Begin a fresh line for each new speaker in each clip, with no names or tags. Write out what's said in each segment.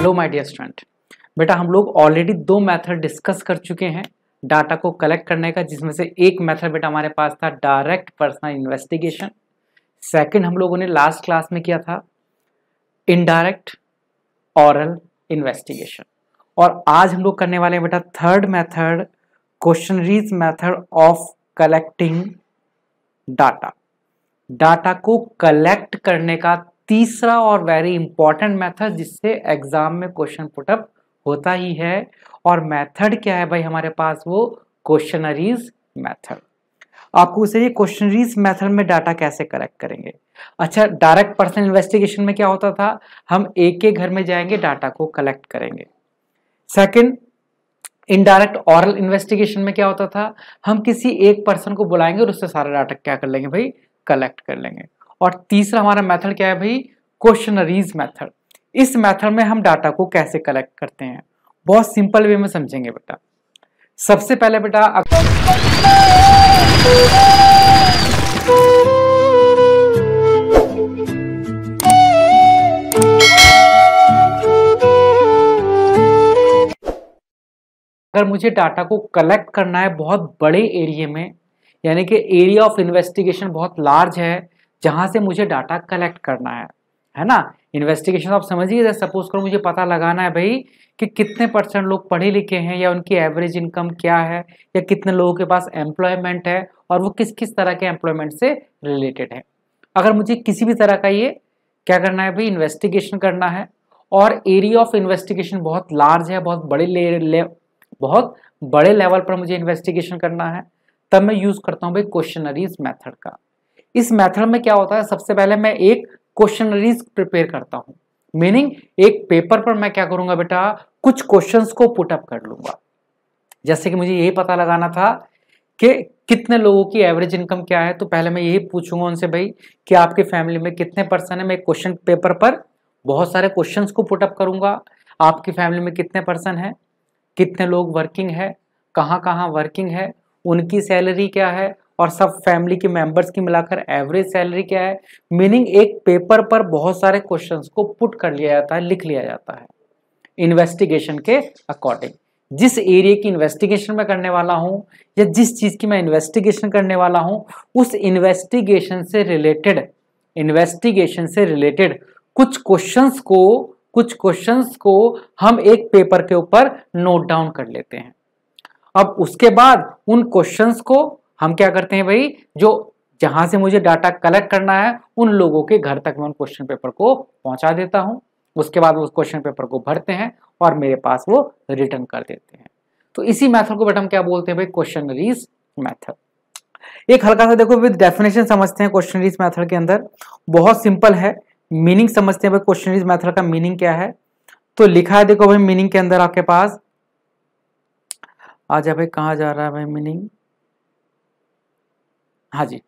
hello my dear student बेटा हम लोग ऑलरेडी दो मेथड डिस्कस कर चुके हैं डाटा को कलेक्ट करने का जिसमें से एक मेथड बेटा हमारे पास था डायरेक्ट पर्सनल इन्वेस्टिगेशन सेकंड हम लोगों ने लास्ट क्लास में किया था इनडायरेक्ट ऑरल इन्वेस्टिगेशन और आज हम लोग करने वाले हैं बेटा third method questionnaires method of collecting data data को कलेक्ट करने का तीसरा और वेरी इंपॉर्टेंट मेथड जिससे एग्जाम में क्वेश्चन पुटअप होता ही है और मेथड क्या है भाई हमारे पास वो क्वेश्चनरीज मेथड आपको उसे ये क्वेश्चनरीज मेथड में डाटा कैसे कलेक्ट करेंगे अच्छा डायरेक्ट पर्सनल इन्वेस्टिगेशन में क्या होता था हम एक एक घर में जाएंगे डाटा को कलेक्ट करेंगे सेकंड इनडायरेक्ट ऑरल इन्वेस्टिगेशन में क्या होता था हम किसी एक पर्सन को बुलाएंगे और उससे सारा डाटा क्या कर लेंगे भाई कलेक्ट कर लेंगे और तीसरा हमारा मेथड क्या है भाई क्वेश्चनरीज मेथड इस मेथड में हम डाटा को कैसे कलेक्ट करते हैं बहुत सिंपल वे में समझेंगे बेटा सबसे पहले बेटा अगर मुझे डाटा को कलेक्ट करना है बहुत बड़े एरिया में यानी कि एरिया ऑफ इन्वेस्टिगेशन बहुत लार्ज है जहाँ से मुझे डाटा कलेक्ट करना है है ना इन्वेस्टिगेशन आप समझिए सपोज करो मुझे पता लगाना है भाई कि कितने परसेंट लोग पढ़े लिखे हैं या उनकी एवरेज इनकम क्या है या कितने लोगों के पास एम्प्लॉयमेंट है और वो किस किस तरह के एम्प्लॉयमेंट से रिलेटेड है अगर मुझे किसी भी तरह का ये क्या करना है भाई इन्वेस्टिगेशन करना है और एरिया ऑफ इन्वेस्टिगेशन बहुत लार्ज है बहुत बड़े ले, ले बहुत बड़े लेवल पर मुझे इन्वेस्टिगेशन करना है तब मैं यूज़ करता हूँ भाई क्वेश्चनरीज मैथड का इस मेथड में क्या होता है सबसे पहले मैं एक क्वेश्चनरीज प्रिपेयर करता हूँ मीनिंग एक पेपर पर मैं क्या करूंगा बेटा कुछ क्वेश्चंस को पुटअप कर लूंगा जैसे कि मुझे यही पता लगाना था कि कितने लोगों की एवरेज इनकम क्या है तो पहले मैं यही पूछूंगा उनसे भाई कि आपके फैमिली में कितने पर्सन है मैं क्वेश्चन पेपर पर बहुत सारे क्वेश्चन को पुटअप करूंगा आपकी फैमिली में कितने पर्सन है कितने लोग वर्किंग है कहाँ कहाँ वर्किंग है उनकी सैलरी क्या है और सब फैमिली के मेंबर्स की मिलाकर एवरेज सैलरी क्या है मीनिंग एक पेपर पर बहुत सारे क्वेश्चंस को पुट कर लिया जाता है लिख लिया जाता है इन्वेस्टिगेशन के अकॉर्डिंग जिस एरिया की इन्वेस्टिगेशन में करने वाला हूँ या जिस चीज़ की मैं इन्वेस्टिगेशन करने वाला हूँ उस इन्वेस्टिगेशन से रिलेटेड इन्वेस्टिगेशन से रिलेटेड कुछ क्वेश्चन को कुछ क्वेश्चंस को हम एक पेपर के ऊपर नोट डाउन कर लेते हैं अब उसके बाद उन क्वेश्चंस को हम क्या करते हैं भाई जो जहां से मुझे डाटा कलेक्ट करना है उन लोगों के घर तक मैं उन क्वेश्चन पेपर को पहुंचा देता हूं उसके बाद उस क्वेश्चन पेपर को भरते हैं और मेरे पास वो रिटर्न कर देते हैं तो इसी मैथड को बेटा हम क्या बोलते हैं भाई क्वेश्चन रीज मैथड एक हल्का सा देखो विद डेफिनेशन समझते हैं क्वेश्चन रीज मैथड के अंदर बहुत सिंपल है मीनिंग समझते हैं भाई क्वेश्चन रीज मैथड का मीनिंग क्या है तो लिखा है देखो भाई मीनिंग के अंदर आपके पास आ जा भाई कहा जा रहा है भाई मीनिंग हाँ जी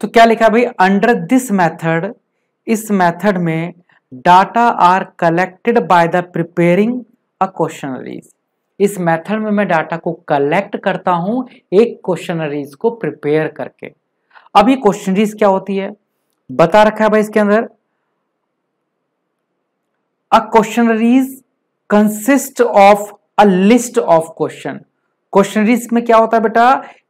तो क्या लिखा भाई अंडर दिस मेथड इस मेथड में data are collected by the preparing a questionnaires इस मेथड में मैं डाटा को कलेक्ट करता हूं एक क्वेश्चनरीज को प्रिपेयर करके अब ये क्वेश्चनरीज क्या होती है बता रखा है भाई इसके अंदर a questionnaires consist of a list of question questionnaires में क्या होता है बेटा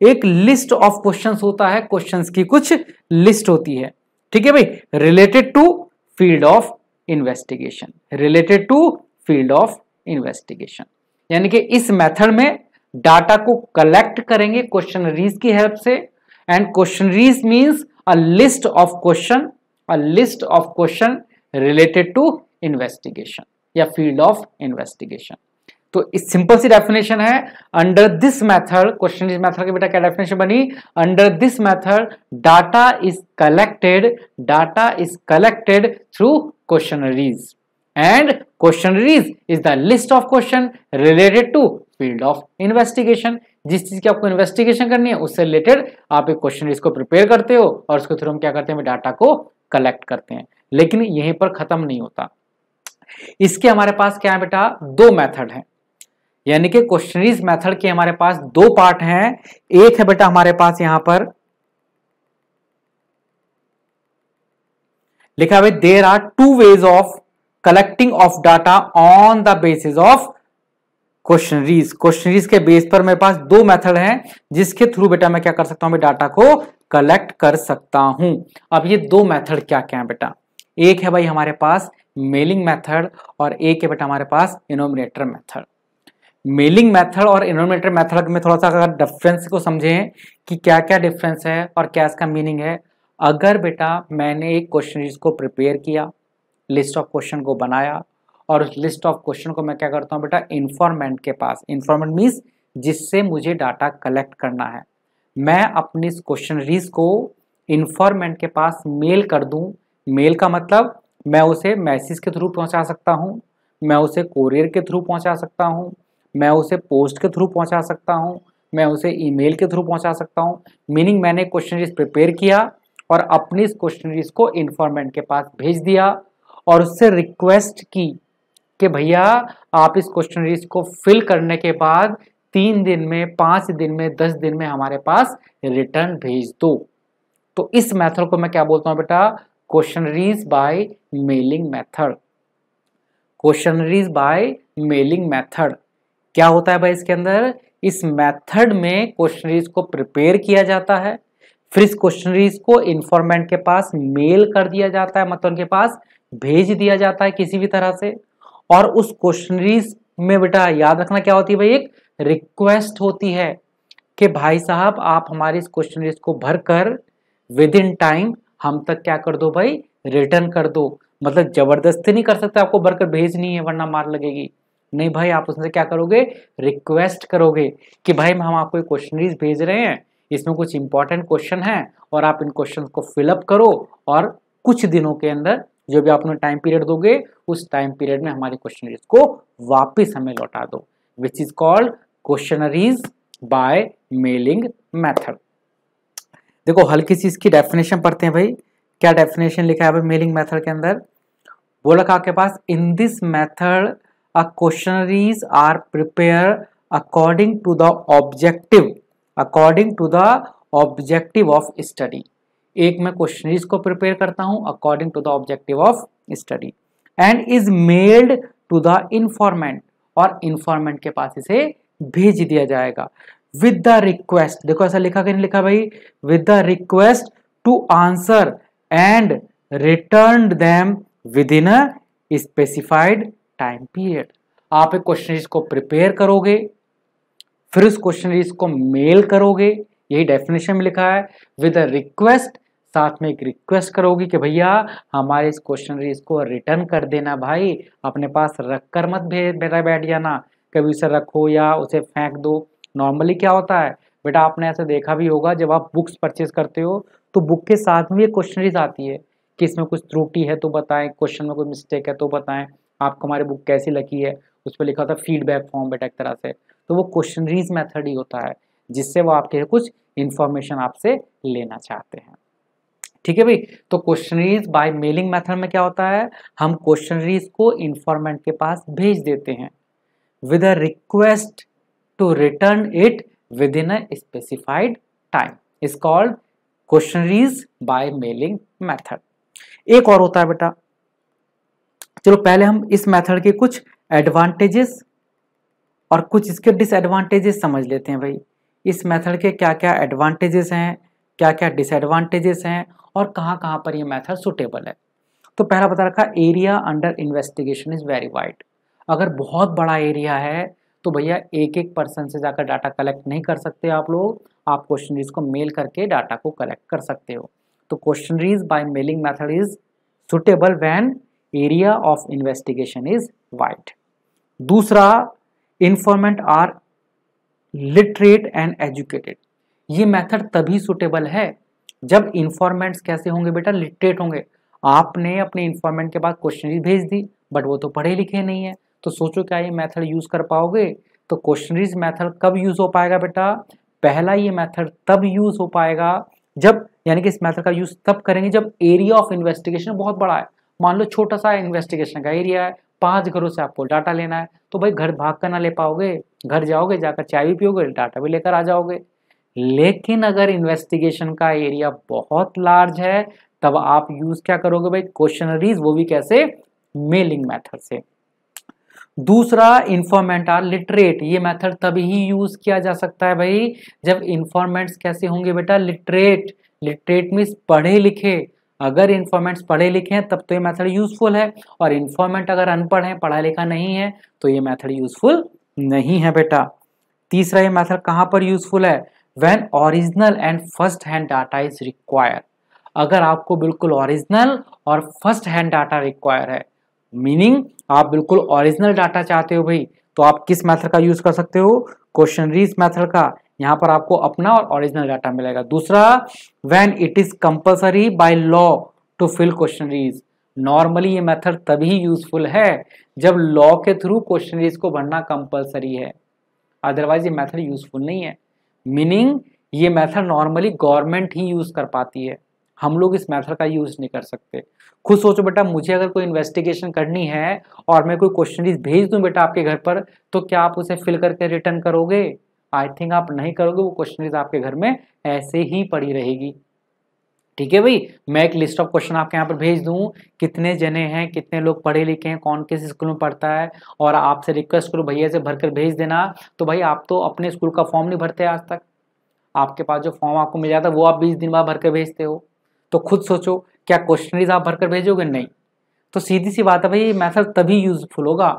एक लिस्ट ऑफ क्वेश्चंस होता है क्वेश्चंस की कुछ लिस्ट होती है ठीक है भाई related to field of investigation related to field of investigation यानी कि इस मेथड में डाटा को कलेक्ट करेंगे क्वेश्चनरीज की हेल्प से and questionnaires means a list of question a list of question related to investigation या फील्ड ऑफ इन्वेस्टिगेशन तो इस सिंपल सी डेफिनेशन है अंडर दिस मेथड क्वेश्चन इस मेथड के बेटा क्या डेफिनेशन बनी under this method data is collected data is collected through questionnaires and questionnaires is the list of question related to field of investigation जिस चीज की आपको इन्वेस्टिगेशन करनी है उससे रिलेटेड आप एक क्वेश्चन को प्रिपेयर करते हो और उसके थ्रू हम क्या करते हैं डाटा को कलेक्ट करते हैं लेकिन यहीं पर खत्म नहीं होता इसके हमारे पास क्या है बेटा दो मेथड हैं यानी कि क्वेश्चनरीज मेथड के हमारे पास दो पार्ट हैं एक है बेटा हमारे पास यहां पर लिखा हुआ there are two ways of collecting of data on the basis of questionnaires questionnaires के बेस पर मेरे पास दो मेथड हैं जिसके थ्रू बेटा मैं क्या कर सकता हूं डाटा को कलेक्ट कर सकता हूं अब ये दो मेथड क्या क्या है बेटा एक है भाई हमारे पास मेलिंग मेथड और एक है बेटा हमारे पास इनोमिनेटर मेथड मेलिंग मेथड और इनोमेटर मेथड में थोड़ा सा अगर डिफरेंस को समझें कि क्या क्या डिफरेंस है और क्या इसका मीनिंग है अगर बेटा मैंने एक क्वेश्चन को प्रिपेयर किया लिस्ट ऑफ क्वेश्चन को बनाया और उस लिस्ट ऑफ क्वेश्चन को मैं क्या करता हूँ बेटा इन्फॉर्मेंट के पास इन्फॉर्मेंट मीन्स जिससे मुझे डाटा कलेक्ट करना है मैं अपनी इस क्वेश्चनरीज को इन्फॉर्मेंट के पास मेल कर दूँ मेल का मतलब मैं उसे मैसेज के थ्रू पहुँचा सकता हूँ मैं उसे कोरियर के थ्रू पहुँचा सकता हूँ मैं उसे पोस्ट के थ्रू पहुंचा सकता हूं मैं उसे ईमेल के थ्रू पहुंचा सकता हूं मीनिंग मैंने क्वेश्चनरीज प्रिपेयर किया और अपनी इस क्वेश्चनरीज को इन्फॉर्मेंट के पास भेज दिया और उससे रिक्वेस्ट की कि भैया आप इस क्वेश्चनरीज को फिल करने के बाद तीन दिन में पाँच दिन में दस दिन में हमारे पास रिटर्न भेज दो तो इस मेथड को मैं क्या बोलता हूँ बेटा questionnaires by mailing method questionnaires by mailing method क्या होता है भाई इसके अंदर इस मेथड में क्वेश्चनरीज को प्रिपेयर किया जाता है फिर इस क्वेश्चनरीज को इन्फॉर्मेंट के पास मेल कर दिया जाता है मतलब उनके पास भेज दिया जाता है किसी भी तरह से और उस क्वेश्चनरीज में बेटा याद रखना क्या होती है भाई एक रिक्वेस्ट होती है कि भाई साहब आप हमारे इस क्वेश्चनरीज को भर कर विद इन टाइम हम तक क्या कर दो भाई रिटर्न कर दो मतलब जबरदस्ती नहीं कर सकते आपको भरकर भेजनी है वरना मार लगेगी नहीं भाई आप उसमें क्या करोगे रिक्वेस्ट करोगे कि भाई हम आपको ये क्वेश्चनरीज भेज रहे हैं इसमें कुछ इंपॉर्टेंट क्वेश्चन हैं और आप इन क्वेश्चन को फिलअप करो और कुछ दिनों के अंदर जो भी आपने टाइम पीरियड दोगे उस टाइम पीरियड में हमारे क्वेश्चनरीज को वापस हमें लौटा दो which is called questionnaires by mailing method देखो हल्की सी इसकी डेफिनेशन पढ़ते हैं भाई क्या डेफिनेशन लिखा है मेलिंग मेथड के अंदर बोला आपके पास in this method a questionnaires are prepared according to the objective according to the objective of study एक मैं क्वेश्चनरीज को प्रिपेयर करता हूं according to the objective of study and is mailed to the informant और informant के पास इसे भेज दिया जाएगा विद द रिक्वेस्ट देखो ऐसा लिखा कि नहीं लिखा भाई with the request to answer and return them within specified time period आप एक क्वेश्चनरीज को प्रिपेयर करोगे फिर उस क्वेश्चनरीज को मेल करोगे यही डेफिनेशन में लिखा है विद अ रिक्वेस्ट साथ में एक रिक्वेस्ट करोगी कि भैया हमारे इस क्वेश्चनरीज को रिटर्न कर देना भाई अपने पास रख कर मत भेज बेटा बैठ जाना कभी उसे रखो या उसे फेंक दो नॉर्मली क्या होता है बेटा आपने ऐसे देखा भी होगा जब आप बुक्स परचेज करते हो तो बुक के साथ में ये क्वेश्चनरीज आती है कि इसमें कुछ त्रुटि है तो बताएं क्वेश्चन में कोई मिस्टेक है तो बताएं आपको हमारी बुक कैसी लगी है उस पर लिखा होता है फीडबैक फॉर्म बेटा एक तरह से तो वो क्वेश्चनरीज मेथड ही होता है जिससे वो आपके कुछ इन्फॉर्मेशन आपसे लेना चाहते हैं ठीक है भाई तो क्वेश्चनरीज बाय मेलिंग मेथड में क्या होता है हम क्वेश्चनरीज को इन्फॉर्मेंट के पास भेज देते हैं with a request to return it within a specified time is called questionnaires by mailing method एक और होता है बेटा चलो पहले हम इस मेथड के कुछ एडवांटेजेस और कुछ इसके डिसएडवांटेजेस समझ लेते हैं भाई इस मेथड के क्या क्या एडवांटेजेस हैं क्या क्या डिसएडवांटेजेस हैं और कहाँ कहाँ पर ये मेथड सुटेबल है तो पहला बता रखा area under investigation is very wide अगर बहुत बड़ा एरिया है तो भैया एक एक पर्सन से जाकर डाटा कलेक्ट नहीं कर सकते आप लोग आप क्वेश्चनरीज को मेल करके डाटा को कलेक्ट कर सकते हो तो questionnaires by mailing method is suitable when area of investigation is wide दूसरा informant are literate and educated ये मेथड तभी सुटेबल है जब इन्फॉर्मेंट कैसे होंगे बेटा लिटरेट होंगे आपने अपने इंफॉर्मेंट के बाद क्वेश्चन भेज दी बट वो तो पढ़े लिखे नहीं है तो सोचो क्या ये मेथड यूज कर पाओगे तो क्वेश्चनरीज मेथड कब यूज हो पाएगा बेटा पहला ये मेथड तब यूज हो पाएगा जब यानी कि इस मेथड का यूज तब करेंगे जब एरिया ऑफ इन्वेस्टिगेशन बहुत बड़ा है मान लो छोटा सा इन्वेस्टिगेशन का एरिया है पांच घरों से आपको डाटा लेना है तो भाई घर भाग कर ना ले पाओगे घर जाओगे जाकर चाय भी पियोगे डाटा भी लेकर आ जाओगे लेकिन अगर इन्वेस्टिगेशन का एरिया बहुत लार्ज है तब आप यूज क्या करोगे भाई क्वेश्चनरीज वो भी कैसे मेलिंग मैथड से दूसरा इन्फॉर्मेंट आर लिटरेट ये मेथड तभी ही यूज किया जा सकता है भाई जब इन्फॉर्मेंट्स कैसे होंगे बेटा लिटरेट लिटरेट मीन्स पढ़े लिखे अगर इन्फॉर्मेंट्स पढ़े लिखे हैं तब तो ये मेथड यूजफुल है और इन्फॉर्मेंट अगर अनपढ़ है पढ़ा लिखा नहीं है तो ये मेथड यूजफुल नहीं है बेटा तीसरा ये मेथड कहाँ पर यूजफुल है when original and first hand data is require अगर आपको बिल्कुल ओरिजिनल और फर्स्ट हैंड डाटा रिक्वायर है मीनिंग आप बिल्कुल ओरिजिनल डाटा चाहते हो भाई तो आप किस मेथड का यूज कर सकते हो क्वेश्चन रीज मेथड का यहां पर आपको अपना और ओरिजिनल डाटा मिलेगा दूसरा when it is compulsory by law to fill questionnaires normally ये मेथड तभी यूजफुल है जब लॉ के थ्रू क्वेश्चनरीज को भरना कंपलसरी है अदरवाइज ये मेथड यूजफुल नहीं है मीनिंग ये मेथड नॉर्मली गवर्नमेंट ही यूज कर पाती है हम लोग इस मेथड का यूज नहीं कर सकते खुद सोचो बेटा मुझे अगर कोई इन्वेस्टिगेशन करनी है और मैं कोई क्वेश्चन भेज दूं बेटा आपके घर पर तो क्या आप उसे फिल करके रिटर्न करोगे आई थिंक आप नहीं करोगे वो क्वेश्चन आपके घर में ऐसे ही पड़ी रहेगी ठीक है भाई मैं एक लिस्ट ऑफ क्वेश्चन आपके यहाँ पर भेज दूँ कितने जने हैं कितने लोग पढ़े लिखे हैं कौन किस स्कूल में पढ़ता है और आपसे रिक्वेस्ट करो भैया से भरकर भेज देना तो भाई आप तो अपने स्कूल का फॉर्म नहीं भरते आज तक आपके पास जो फॉर्म आपको मिल जाता है वो आप बीस दिन बाद भरकर भेजते हो तो खुद सोचो क्या क्वेश्चनरीज आप भरकर भेजोगे नहीं तो सीधी सी बात है भाई मैथड तभी यूजफुल होगा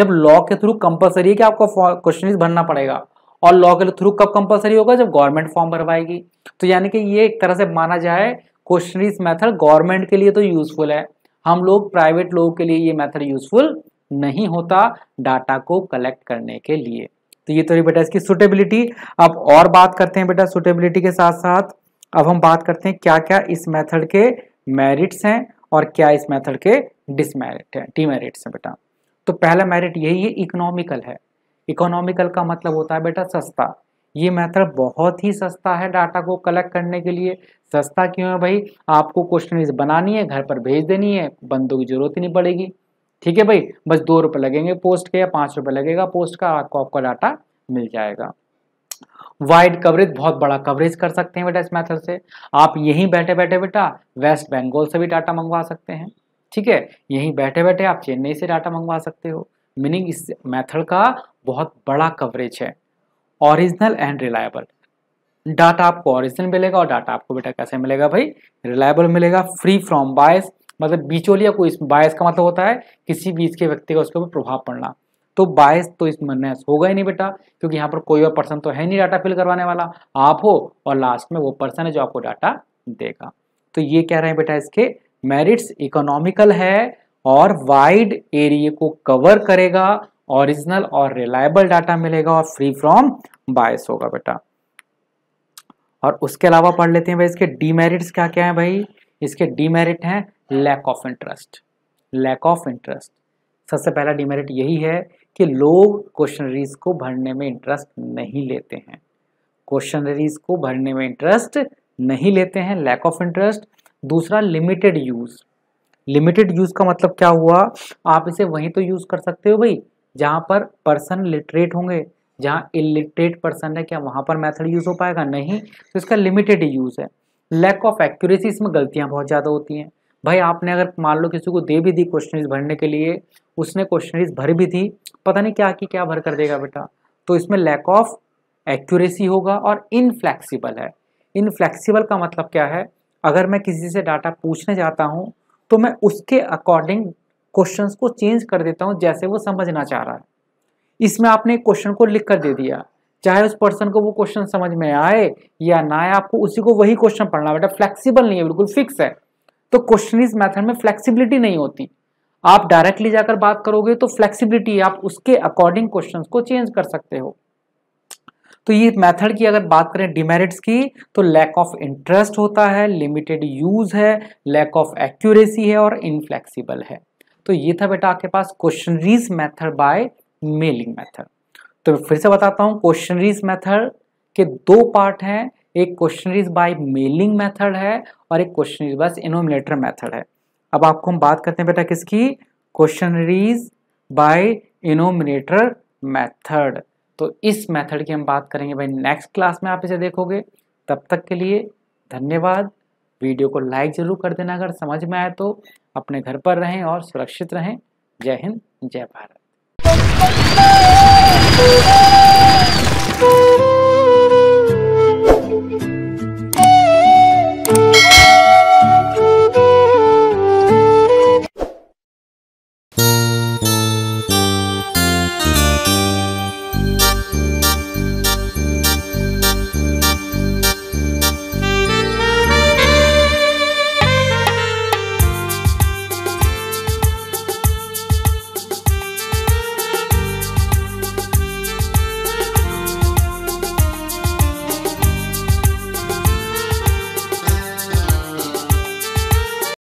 जब लॉ के थ्रू कंपलसरी है कि आपको क्वेश्चनरीज भरना पड़ेगा और लॉ के थ्रू कब कंपलसरी होगा जब गवर्नमेंट फॉर्म भरवाएगी तो यानी कि ये एक तरह से माना जाए क्वेश्चनरीज मेथड गवर्नमेंट के लिए तो यूजफुल है हम लोग प्राइवेट लोगों के लिए ये मेथड यूजफुल नहीं होता डाटा को कलेक्ट करने के लिए तो ये तो बेटा इसकी सुटेबिलिटी अब और बात करते हैं बेटा सुटेबिलिटी के साथ साथ अब हम बात करते हैं क्या क्या इस मेथड के मेरिट्स हैं और क्या इस मेथड के डिसमेरिट हैं डीमेरिट्स हैं बेटा तो पहला मेरिट यही है इकोनॉमिकल है इकोनॉमिकल का मतलब होता है बेटा सस्ता ये मेथड बहुत ही सस्ता है डाटा को कलेक्ट करने के लिए सस्ता क्यों है भाई आपको क्वेश्चन बनानी है घर पर भेज देनी है बंदों की जरूरत ही नहीं पड़ेगी ठीक है भाई बस दो रुपए लगेंगे पोस्ट के या पांच रुपए लगेगा पोस्ट का आपको आपका डाटा मिल जाएगा वाइड कवरेज बहुत बड़ा कवरेज कर सकते हैं बेटा इस मेथड से आप यहीं बैठे बैठे बेटा वेस्ट बंगाल से भी डाटा मंगवा सकते हैं ठीक है यहीं बैठे बैठे आप चेन्नई से डाटा मंगवा सकते हो मीनिंग इस मेथड का बहुत बड़ा कवरेज है ओरिजिनल एंड रिलायबल डाटा आपको ओरिजिनल मिलेगा और डाटा आपको बेटा कैसे मिलेगा भाई रिलायबल मिलेगा फ्री फ्रॉम बायस मतलब बिचौलिया को इस बायस का मतलब होता है किसी भी इसके व्यक्ति का उसके ऊपर प्रभाव पड़ना तो बायस तो इस माइनस होगा ही नहीं बेटा क्योंकि यहाँ पर कोई और पर्सन तो है नहीं डाटा फिल करवाने वाला आप हो और लास्ट में वो पर्सन है जो आपको डाटा देगा तो ये कह रहे हैं बेटा इसके मेरिट्स इकोनॉमिकल है और वाइड एरिया को कवर करेगा ओरिजिनल और रिलायबल डाटा मिलेगा और फ्री फ्रॉम बायस होगा बेटा और उसके अलावा पढ़ लेते हैं भाई इसके डीमेरिट्स क्या क्या है भाई इसके डीमेरिट हैं lack of interest lack of interest सबसे पहला डीमेरिट यही है कि लोग क्वेश्चनरीज को भरने में इंटरेस्ट नहीं लेते हैं क्वेश्चनरीज को भरने में इंटरेस्ट नहीं लेते हैं लैक ऑफ इंटरेस्ट दूसरा लिमिटेड यूज़ लिमिटेड यूज का मतलब क्या हुआ आप इसे वहीं तो यूज कर सकते हो भाई जहाँ पर पर्सन लिटरेट होंगे जहाँ इलिटरेट पर्सन है क्या वहाँ पर मेथड यूज़ हो पाएगा नहीं तो इसका लिमिटेड यूज़ है लैक ऑफ एक्यूरेसी इसमें गलतियाँ बहुत ज़्यादा होती हैं भाई आपने अगर मान लो किसी को दे भी दी क्वेश्चनरीज भरने के लिए उसने क्वेश्चनरीज भर भी दी पता नहीं क्या कि क्या भर कर देगा बेटा तो इसमें लैक ऑफ एक्यूरेसी होगा और इनफ्लैक्सीबल है इनफ्लैक्सीबल का मतलब क्या है अगर मैं किसी से डाटा पूछने जाता हूँ तो मैं उसके अकॉर्डिंग क्वेश्चंस को चेंज कर देता हूँ जैसे वो समझना चाह रहा है इसमें आपने क्वेश्चन को लिख कर दे दिया चाहे उस पर्सन को वो क्वेश्चन समझ में आए या ना आए आपको उसी को वही क्वेश्चन पढ़ना बेटा फ्लेक्सिबल नहीं है बिल्कुल फिक्स है तो क्वेश्चन इस मैथड में फ्लेक्सिबिलिटी नहीं होती आप डायरेक्टली जाकर बात करोगे तो फ्लेक्सिबिलिटी आप उसके अकॉर्डिंग क्वेश्चंस को चेंज कर सकते हो तो ये मेथड की अगर बात करें डिमेरिट्स की तो लैक ऑफ इंटरेस्ट होता है लिमिटेड यूज है लैक ऑफ एक्यूरेसी है और इनफ्लेक्सिबल है तो ये था बेटा आपके पास questionnaires method by mailing method तो फिर से बताता हूँ क्वेश्चनरीज मेथड के दो पार्ट हैं एक क्वेश्चनरीज बाय मेलिंग मेथड है और एक क्वेश्चनरीज बाय इनोमिनेटर मेथड है अब आपको हम बात करते हैं बेटा किसकी क्वेश्चनरीज बाय इनोमिनेटर मेथड तो इस मेथड की हम बात करेंगे भाई नेक्स्ट क्लास में आप इसे देखोगे तब तक के लिए धन्यवाद वीडियो को लाइक ज़रूर कर देना अगर समझ में आए तो अपने घर पर रहें और सुरक्षित रहें जय हिंद जय भारत